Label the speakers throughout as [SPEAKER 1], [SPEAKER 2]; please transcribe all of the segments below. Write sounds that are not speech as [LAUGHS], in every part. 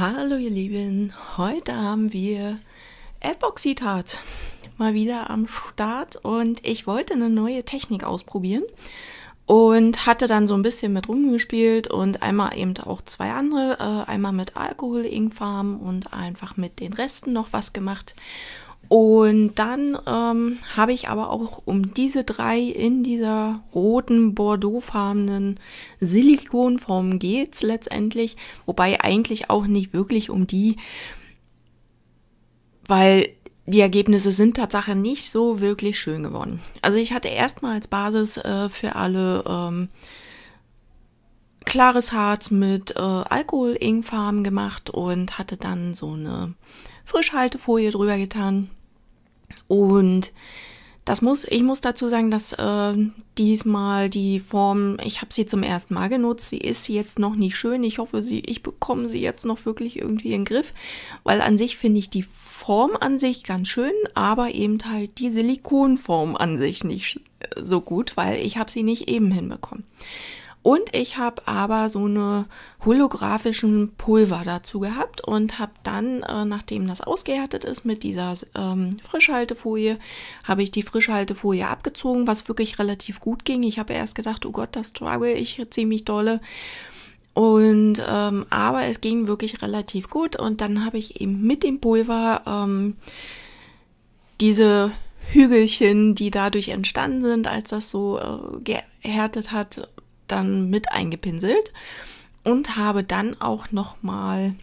[SPEAKER 1] Hallo ihr Lieben, heute haben wir Epoxidharz mal wieder am Start und ich wollte eine neue Technik ausprobieren und hatte dann so ein bisschen mit rumgespielt und einmal eben auch zwei andere, äh, einmal mit Alkohol, Ingfarm und einfach mit den Resten noch was gemacht und dann ähm, habe ich aber auch um diese drei in dieser roten, Bordeaux-farbenen Silikonform geht's letztendlich. Wobei eigentlich auch nicht wirklich um die, weil die Ergebnisse sind Tatsache nicht so wirklich schön geworden. Also ich hatte erstmal als Basis äh, für alle ähm, klares Harz mit äh, alkohol farben gemacht und hatte dann so eine Frischhaltefolie drüber getan. Und das muss, ich muss dazu sagen, dass äh, diesmal die Form, ich habe sie zum ersten Mal genutzt, sie ist jetzt noch nicht schön. Ich hoffe, sie, ich bekomme sie jetzt noch wirklich irgendwie in den Griff, weil an sich finde ich die Form an sich ganz schön, aber eben halt die Silikonform an sich nicht so gut, weil ich habe sie nicht eben hinbekommen. Und ich habe aber so eine holographischen Pulver dazu gehabt und habe dann, äh, nachdem das ausgehärtet ist mit dieser ähm, Frischhaltefolie, habe ich die Frischhaltefolie abgezogen, was wirklich relativ gut ging. Ich habe erst gedacht, oh Gott, das struggle ich ziemlich dolle. Und ähm, aber es ging wirklich relativ gut und dann habe ich eben mit dem Pulver ähm, diese Hügelchen, die dadurch entstanden sind, als das so äh, gehärtet hat, dann mit eingepinselt und habe dann auch noch mal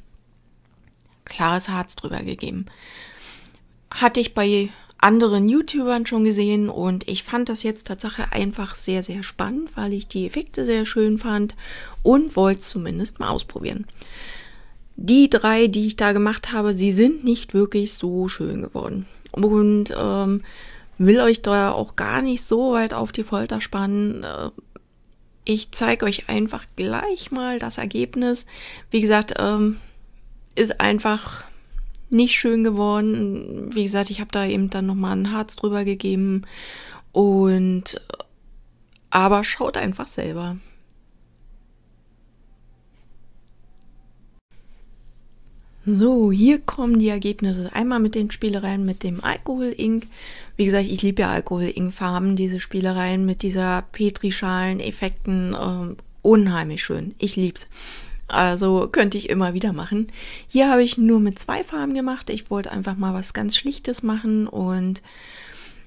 [SPEAKER 1] klares Harz drüber gegeben. Hatte ich bei anderen YouTubern schon gesehen und ich fand das jetzt tatsächlich einfach sehr, sehr spannend, weil ich die Effekte sehr schön fand und wollte es zumindest mal ausprobieren. Die drei, die ich da gemacht habe, sie sind nicht wirklich so schön geworden. Und ähm, will euch da auch gar nicht so weit auf die Folter spannen. Äh, ich zeige euch einfach gleich mal das Ergebnis. Wie gesagt, ähm, ist einfach nicht schön geworden. Wie gesagt, ich habe da eben dann nochmal ein Harz drüber gegeben. Und äh, aber schaut einfach selber. So, hier kommen die Ergebnisse. Einmal mit den Spielereien mit dem Alkohol-Ink. Wie gesagt, ich liebe ja Alkohol-Ink-Farben, diese Spielereien mit dieser Petrischalen-Effekten. Äh, unheimlich schön. Ich lieb's. Also könnte ich immer wieder machen. Hier habe ich nur mit zwei Farben gemacht. Ich wollte einfach mal was ganz Schlichtes machen und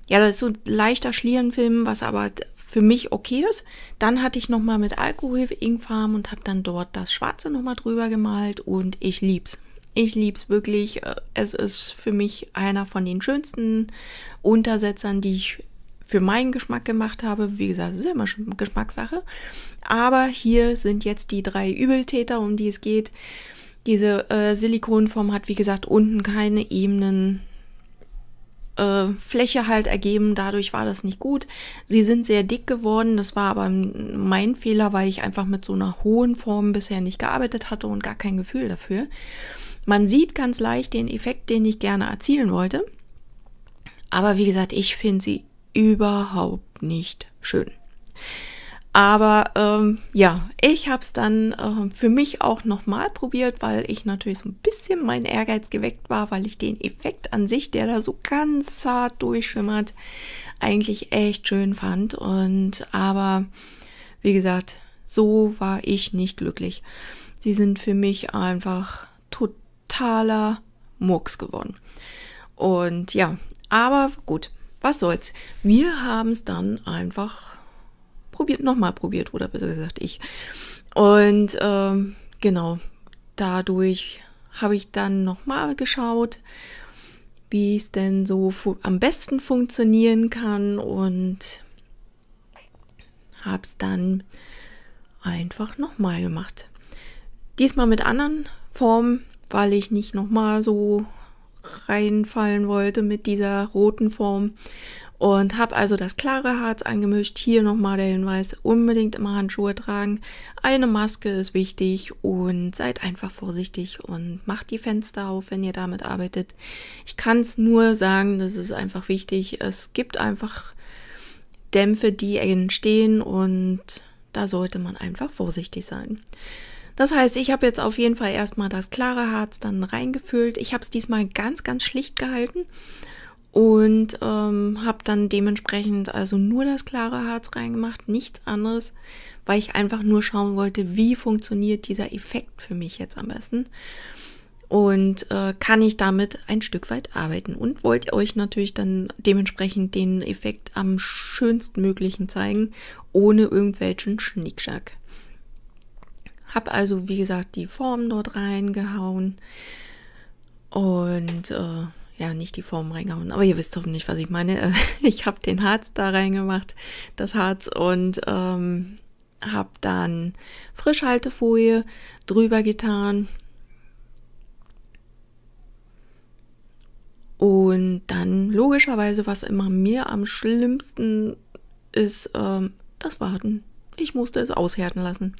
[SPEAKER 1] ja, das ist so ein leichter Schlierenfilm, was aber für mich okay ist. Dann hatte ich nochmal mit Alkohol farben und habe dann dort das Schwarze nochmal drüber gemalt und ich lieb's. Ich liebe es wirklich. Äh, es ist für mich einer von den schönsten Untersetzern, die ich für meinen Geschmack gemacht habe. Wie gesagt, es ist immer Geschmackssache. Aber hier sind jetzt die drei Übeltäter, um die es geht. Diese äh, Silikonform hat, wie gesagt, unten keine Ebenen. Äh, Fläche halt ergeben, dadurch war das nicht gut. Sie sind sehr dick geworden, das war aber mein Fehler, weil ich einfach mit so einer hohen Form bisher nicht gearbeitet hatte und gar kein Gefühl dafür. Man sieht ganz leicht den Effekt, den ich gerne erzielen wollte. Aber wie gesagt, ich finde sie überhaupt nicht schön. Aber ähm, ja, ich habe es dann äh, für mich auch nochmal probiert, weil ich natürlich so ein bisschen mein Ehrgeiz geweckt war, weil ich den Effekt an sich, der da so ganz zart durchschimmert, eigentlich echt schön fand. Und aber wie gesagt, so war ich nicht glücklich. Sie sind für mich einfach total totaler Murks geworden. Und ja, aber gut, was soll's. Wir haben es dann einfach probiert, nochmal probiert, oder besser gesagt ich. Und ähm, genau, dadurch habe ich dann nochmal geschaut, wie es denn so am besten funktionieren kann und habe es dann einfach nochmal gemacht. Diesmal mit anderen Formen weil ich nicht nochmal so reinfallen wollte mit dieser roten Form. Und habe also das klare Harz angemischt. Hier nochmal der Hinweis, unbedingt immer Handschuhe tragen. Eine Maske ist wichtig und seid einfach vorsichtig und macht die Fenster auf, wenn ihr damit arbeitet. Ich kann es nur sagen, das ist einfach wichtig. Es gibt einfach Dämpfe, die entstehen und da sollte man einfach vorsichtig sein. Das heißt, ich habe jetzt auf jeden Fall erstmal das klare Harz dann reingefüllt. Ich habe es diesmal ganz, ganz schlicht gehalten und ähm, habe dann dementsprechend also nur das klare Harz reingemacht, nichts anderes, weil ich einfach nur schauen wollte, wie funktioniert dieser Effekt für mich jetzt am besten und äh, kann ich damit ein Stück weit arbeiten und wollte euch natürlich dann dementsprechend den Effekt am schönstmöglichen zeigen, ohne irgendwelchen Schnickschack. Habe also, wie gesagt, die Form dort reingehauen. Und äh, ja, nicht die Form reingehauen. Aber ihr wisst hoffentlich, was ich meine. [LAUGHS] Ich habe den Harz da reingemacht, das Harz. Und ähm, habe dann Frischhaltefolie drüber getan. Und dann logischerweise, was immer mir am schlimmsten ist, ähm, das Warten. Ich musste es aushärten lassen.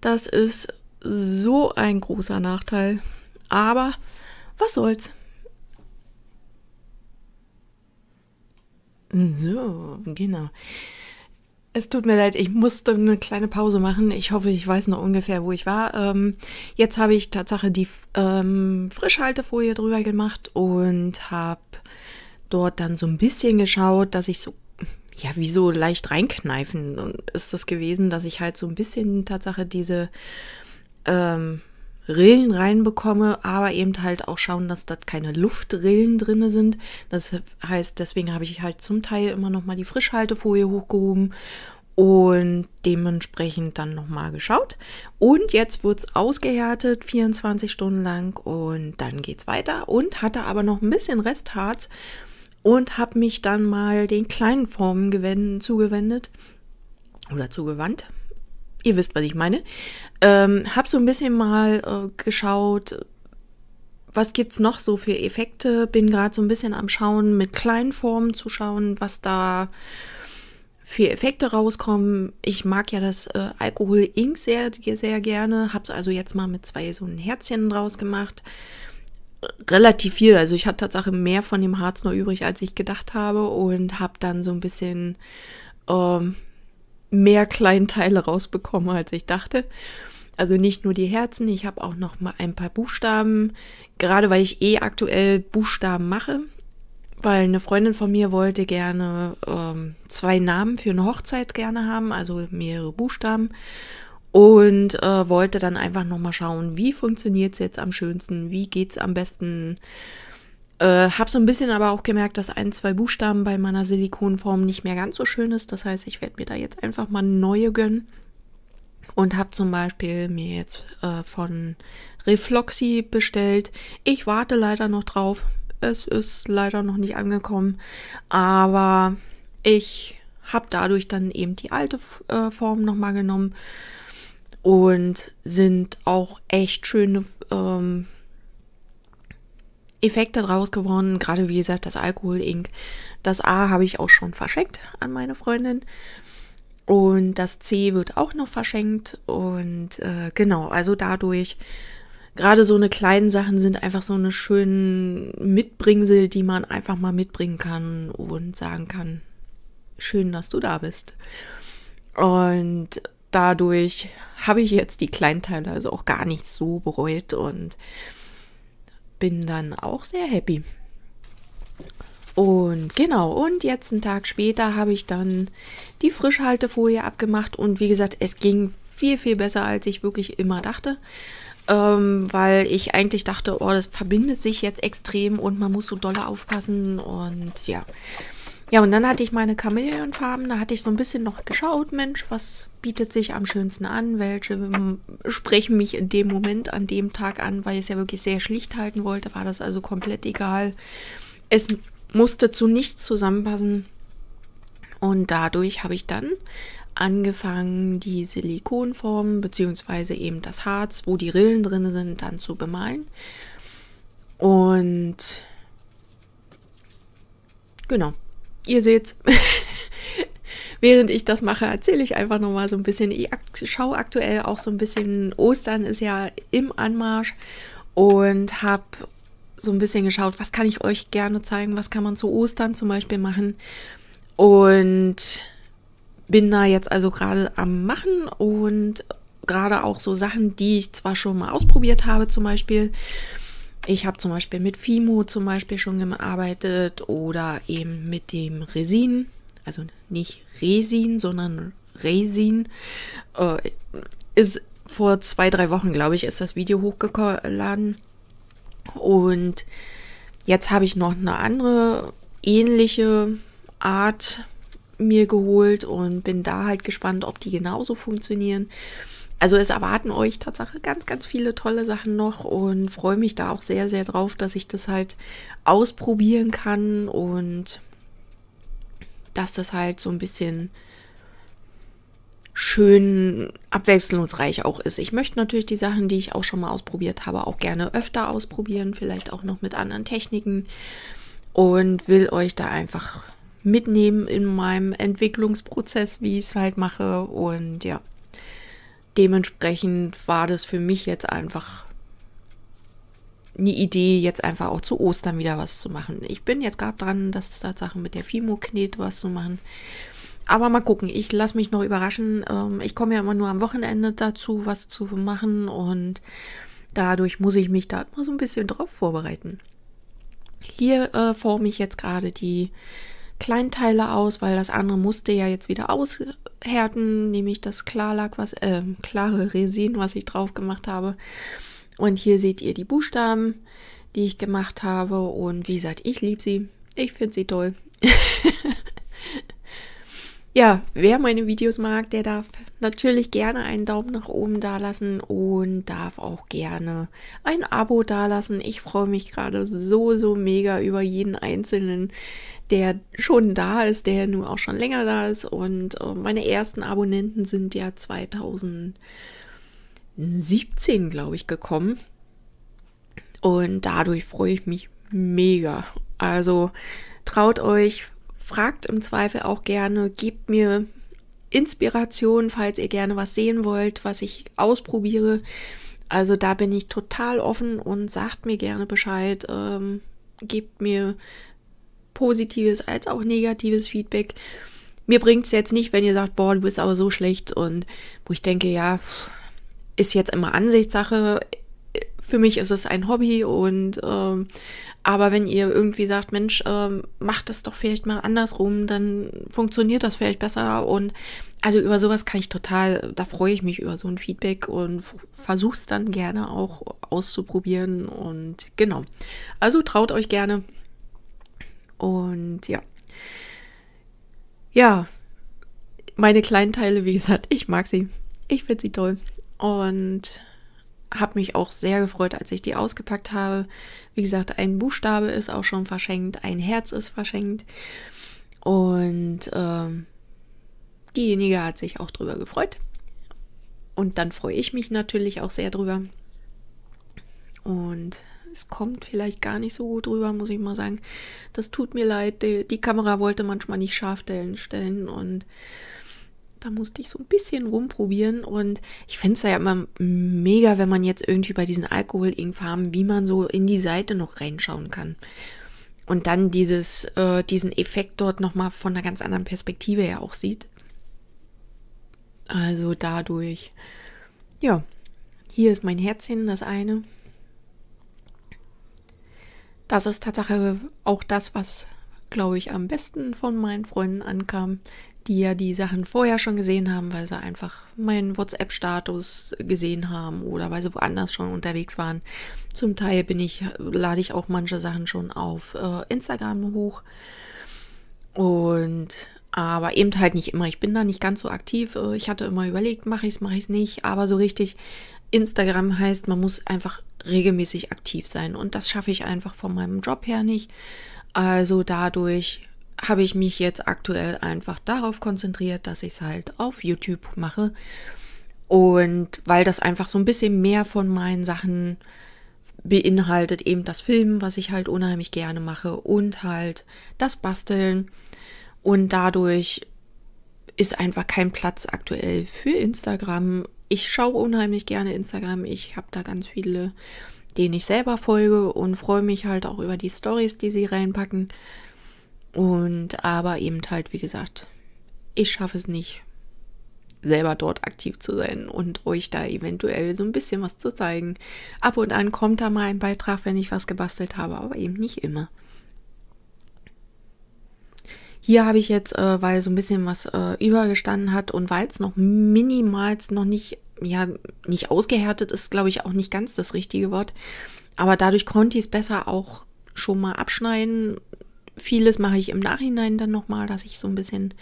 [SPEAKER 1] Das ist so ein großer Nachteil. Aber was soll's. So, genau. Es tut mir leid, ich musste eine kleine Pause machen. Ich hoffe, ich weiß noch ungefähr, wo ich war. Ähm, jetzt habe ich Tatsache die ähm, Frischhaltefolie drüber gemacht und habe dort dann so ein bisschen geschaut, dass ich so ja, wie so leicht reinkneifen und ist das gewesen, dass ich halt so ein bisschen Tatsache diese ähm, Rillen reinbekomme, aber eben halt auch schauen, dass da keine Luftrillen drin sind. Das heißt, deswegen habe ich halt zum Teil immer nochmal die Frischhaltefolie hochgehoben und dementsprechend dann nochmal geschaut. Und jetzt wird es ausgehärtet, 24 Stunden lang und dann geht es weiter und hatte aber noch ein bisschen Restharz und habe mich dann mal den kleinen Formen gewend, zugewendet oder zugewandt. Ihr wisst, was ich meine. Ähm, habe so ein bisschen mal äh, geschaut, was gibt es noch so für Effekte. Bin gerade so ein bisschen am Schauen, mit kleinen Formen zu schauen, was da für Effekte rauskommen. Ich mag ja das äh, Alkohol Ink sehr, sehr gerne. es also jetzt mal mit zwei so ein Herzchen draus gemacht relativ viel. Also ich hatte tatsächlich mehr von dem Harz noch übrig, als ich gedacht habe und habe dann so ein bisschen ähm, mehr Kleinteile rausbekommen, als ich dachte. Also nicht nur die Herzen, ich habe auch noch mal ein paar Buchstaben, gerade weil ich eh aktuell Buchstaben mache, weil eine Freundin von mir wollte gerne ähm, zwei Namen für eine Hochzeit gerne haben, also mehrere Buchstaben und äh, wollte dann einfach nochmal schauen, wie funktioniert es jetzt am schönsten, wie geht es am besten. Äh, habe so ein bisschen aber auch gemerkt, dass ein, zwei Buchstaben bei meiner Silikonform nicht mehr ganz so schön ist. Das heißt, ich werde mir da jetzt einfach mal neue gönnen. Und habe zum Beispiel mir jetzt äh, von Refloxy bestellt. Ich warte leider noch drauf. Es ist leider noch nicht angekommen. Aber ich habe dadurch dann eben die alte äh, Form nochmal genommen und sind auch echt schöne ähm, Effekte draus geworden. Gerade wie gesagt, das Alkohol-Ink. Das A habe ich auch schon verschenkt an meine Freundin. Und das C wird auch noch verschenkt. Und äh, genau, also dadurch, gerade so eine kleinen Sachen sind einfach so eine schönen Mitbringsel, die man einfach mal mitbringen kann und sagen kann, schön, dass du da bist. Und dadurch habe ich jetzt die Kleinteile also auch gar nicht so bereut und bin dann auch sehr happy. Und genau, und jetzt einen Tag später habe ich dann die Frischhaltefolie abgemacht und wie gesagt, es ging viel, viel besser, als ich wirklich immer dachte. Ähm, weil ich eigentlich dachte, oh, das verbindet sich jetzt extrem und man muss so doll aufpassen und ja. Ja, und dann hatte ich meine Chamäleonfarben, da hatte ich so ein bisschen noch geschaut, Mensch, was bietet sich am schönsten an, welche ähm, sprechen mich in dem Moment, an dem Tag an, weil ich es ja wirklich sehr schlicht halten wollte, war das also komplett egal. Es musste zu nichts zusammenpassen und dadurch habe ich dann angefangen, die Silikonformen beziehungsweise eben das Harz, wo die Rillen drin sind, dann zu bemalen. Und genau, ihr seht's. [LAUGHS] Während ich das mache, erzähle ich einfach nochmal so ein bisschen. Ich schaue aktuell auch so ein bisschen. Ostern ist ja im Anmarsch und habe so ein bisschen geschaut, was kann ich euch gerne zeigen, was kann man zu Ostern zum Beispiel machen. Und bin da jetzt also gerade am Machen und gerade auch so Sachen, die ich zwar schon mal ausprobiert habe, zum Beispiel, ich habe zum Beispiel mit Fimo zum Beispiel schon gearbeitet oder eben mit dem Resin, also nicht Resin, sondern Resin. Äh, ist vor zwei, drei Wochen, glaube ich, ist das Video hochgeladen. Und jetzt habe ich noch eine andere ähnliche Art mir geholt und bin da halt gespannt, ob die genauso funktionieren. Also es erwarten euch Tatsache ganz, ganz viele tolle Sachen noch und freue mich da auch sehr, sehr drauf, dass ich das halt ausprobieren kann und dass das halt so ein bisschen schön abwechslungsreich auch ist. Ich möchte natürlich die Sachen, die ich auch schon mal ausprobiert habe, auch gerne öfter ausprobieren, vielleicht auch noch mit anderen Techniken und will euch da einfach mitnehmen in meinem Entwicklungsprozess, wie ich es halt mache und ja dementsprechend war das für mich jetzt einfach eine Idee, jetzt einfach auch zu Ostern wieder was zu machen. Ich bin jetzt gerade dran, das Sachen mit der Fimo-Knet was zu machen. Aber mal gucken, ich lasse mich noch überraschen. Ähm, ich komme ja immer nur am Wochenende dazu, was zu machen und dadurch muss ich mich da mal so ein bisschen drauf vorbereiten. Hier äh, forme ich jetzt gerade die Kleinteile aus, weil das andere musste ja jetzt wieder aus, Härten nehme das Klarlack, was, äh, klare Resin, was ich drauf gemacht habe. Und hier seht ihr die Buchstaben, die ich gemacht habe. Und wie gesagt, ich liebe sie. Ich finde sie toll. [LAUGHS] ja, wer meine Videos mag, der darf natürlich gerne einen Daumen nach oben da lassen und darf auch gerne ein Abo da lassen. Ich freue mich gerade so, so mega über jeden Einzelnen, der schon da ist, der nun auch schon länger da ist. Und äh, meine ersten Abonnenten sind ja 2017, glaube ich, gekommen. Und dadurch freue ich mich mega. Also traut euch, fragt im Zweifel auch gerne, gebt mir Inspiration, falls ihr gerne was sehen wollt, was ich ausprobiere. Also da bin ich total offen und sagt mir gerne Bescheid. Ähm, gebt mir positives als auch negatives Feedback. Mir bringt es jetzt nicht, wenn ihr sagt, boah, du bist aber so schlecht und wo ich denke, ja, ist jetzt immer Ansichtssache. Für mich ist es ein Hobby und ähm, aber wenn ihr irgendwie sagt, Mensch, ähm, macht das doch vielleicht mal andersrum, dann funktioniert das vielleicht besser und also über sowas kann ich total, da freue ich mich über so ein Feedback und versuche es dann gerne auch auszuprobieren und genau. Also traut euch gerne. Und ja. Ja, meine kleinen Teile, wie gesagt, ich mag sie. Ich finde sie toll. Und habe mich auch sehr gefreut, als ich die ausgepackt habe. Wie gesagt, ein Buchstabe ist auch schon verschenkt, ein Herz ist verschenkt. Und ähm, diejenige hat sich auch drüber gefreut. Und dann freue ich mich natürlich auch sehr drüber. Und es kommt vielleicht gar nicht so gut rüber, muss ich mal sagen. Das tut mir leid. Die, die Kamera wollte manchmal nicht scharf stellen und da musste ich so ein bisschen rumprobieren und ich fände es ja immer mega, wenn man jetzt irgendwie bei diesen Alkoholinfarben, wie man so in die Seite noch reinschauen kann. Und dann dieses, äh, diesen Effekt dort nochmal von einer ganz anderen Perspektive ja auch sieht. Also dadurch, ja, hier ist mein Herzchen, das eine das ist Tatsache auch das, was, glaube ich, am besten von meinen Freunden ankam, die ja die Sachen vorher schon gesehen haben, weil sie einfach meinen WhatsApp-Status gesehen haben oder weil sie woanders schon unterwegs waren. Zum Teil bin ich, lade ich auch manche Sachen schon auf äh, Instagram hoch. Und aber eben halt nicht immer. Ich bin da nicht ganz so aktiv. Äh, ich hatte immer überlegt, mache ich es, mache ich es nicht. Aber so richtig Instagram heißt, man muss einfach regelmäßig aktiv sein. Und das schaffe ich einfach von meinem Job her nicht. Also dadurch habe ich mich jetzt aktuell einfach darauf konzentriert, dass ich es halt auf YouTube mache. Und weil das einfach so ein bisschen mehr von meinen Sachen beinhaltet, eben das Filmen, was ich halt unheimlich gerne mache, und halt das Basteln. Und dadurch ist einfach kein Platz aktuell für Instagram ich schaue unheimlich gerne Instagram. Ich habe da ganz viele, denen ich selber folge und freue mich halt auch über die Stories, die sie reinpacken. Und aber eben halt, wie gesagt, ich schaffe es nicht, selber dort aktiv zu sein und euch da eventuell so ein bisschen was zu zeigen. Ab und an kommt da mal ein Beitrag, wenn ich was gebastelt habe, aber eben nicht immer. Hier habe ich jetzt, äh, weil so ein bisschen was äh, übergestanden hat und weil es noch minimals noch nicht, ja, nicht ausgehärtet ist, glaube ich, auch nicht ganz das richtige Wort. Aber dadurch konnte ich es besser auch schon mal abschneiden. Vieles mache ich im Nachhinein dann nochmal, dass ich so ein bisschen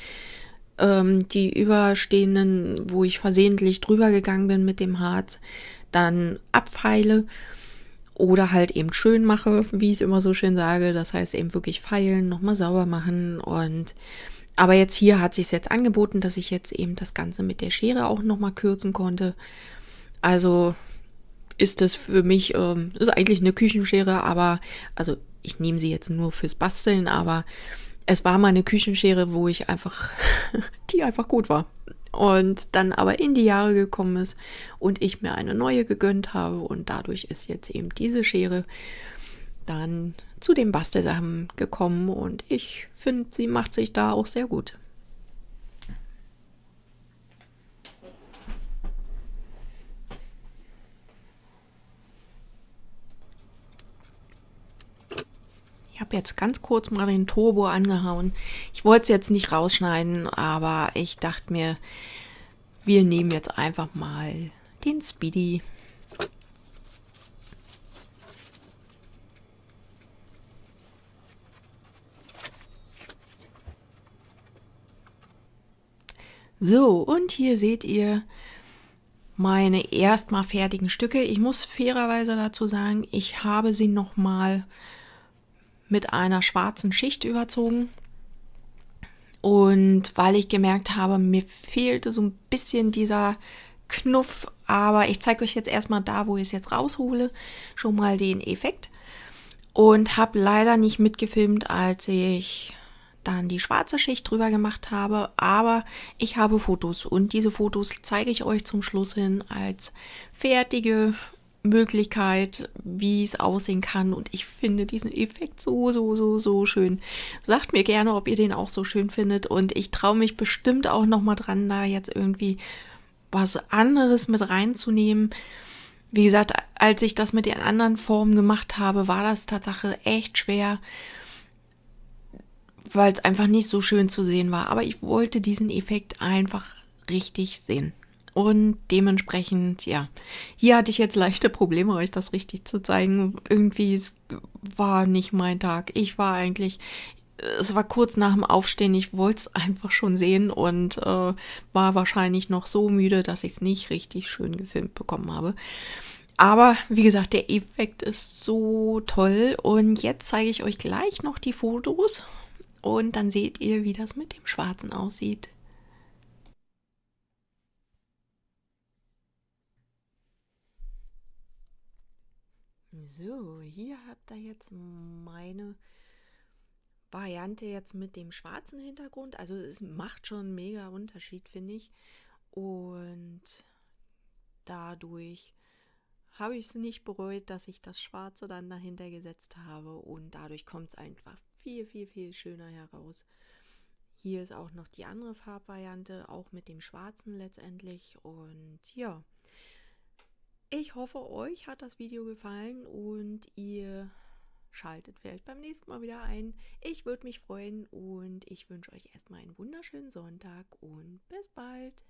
[SPEAKER 1] ähm, die überstehenden, wo ich versehentlich drüber gegangen bin mit dem Harz, dann abfeile oder halt eben schön mache, wie ich es immer so schön sage. Das heißt eben wirklich feilen, nochmal sauber machen und aber jetzt hier hat sich jetzt angeboten, dass ich jetzt eben das Ganze mit der Schere auch nochmal kürzen konnte. Also ist das für mich, ähm, ist eigentlich eine Küchenschere, aber, also ich nehme sie jetzt nur fürs Basteln, aber es war mal eine Küchenschere, wo ich einfach, [LAUGHS] die einfach gut war und dann aber in die Jahre gekommen ist und ich mir eine neue gegönnt habe und dadurch ist jetzt eben diese Schere dann zu den Bastelsachen gekommen und ich finde, sie macht sich da auch sehr gut. habe jetzt ganz kurz mal den Turbo angehauen. Ich wollte es jetzt nicht rausschneiden, aber ich dachte mir, wir nehmen jetzt einfach mal den Speedy. So, und hier seht ihr meine erstmal fertigen Stücke. Ich muss fairerweise dazu sagen, ich habe sie nochmal mal mit einer schwarzen Schicht überzogen. Und weil ich gemerkt habe, mir fehlte so ein bisschen dieser Knuff, aber ich zeige euch jetzt erstmal da, wo ich es jetzt raushole, schon mal den Effekt. Und habe leider nicht mitgefilmt, als ich dann die schwarze Schicht drüber gemacht habe, aber ich habe Fotos und diese Fotos zeige ich euch zum Schluss hin als fertige Möglichkeit, wie es aussehen kann. Und ich finde diesen Effekt so, so, so, so schön. Sagt mir gerne, ob ihr den auch so schön findet. Und ich traue mich bestimmt auch nochmal dran, da jetzt irgendwie was anderes mit reinzunehmen. Wie gesagt, als ich das mit den anderen Formen gemacht habe, war das Tatsache echt schwer, weil es einfach nicht so schön zu sehen war. Aber ich wollte diesen Effekt einfach richtig sehen. Und dementsprechend, ja, hier hatte ich jetzt leichte Probleme, euch das richtig zu zeigen. Irgendwie war nicht mein Tag. Ich war eigentlich, es war kurz nach dem Aufstehen, ich wollte es einfach schon sehen und äh, war wahrscheinlich noch so müde, dass ich es nicht richtig schön gefilmt bekommen habe. Aber wie gesagt, der Effekt ist so toll und jetzt zeige ich euch gleich noch die Fotos und dann seht ihr, wie das mit dem Schwarzen aussieht. So, hier habt ihr jetzt meine Variante jetzt mit dem schwarzen Hintergrund. Also es macht schon einen mega Unterschied, finde ich. Und dadurch habe ich es nicht bereut, dass ich das Schwarze dann dahinter gesetzt habe. Und dadurch kommt es einfach viel, viel, viel schöner heraus. Hier ist auch noch die andere Farbvariante, auch mit dem Schwarzen letztendlich. Und ja. Ich hoffe, euch hat das Video gefallen und ihr schaltet vielleicht beim nächsten Mal wieder ein. Ich würde mich freuen und ich wünsche euch erstmal einen wunderschönen Sonntag und bis bald.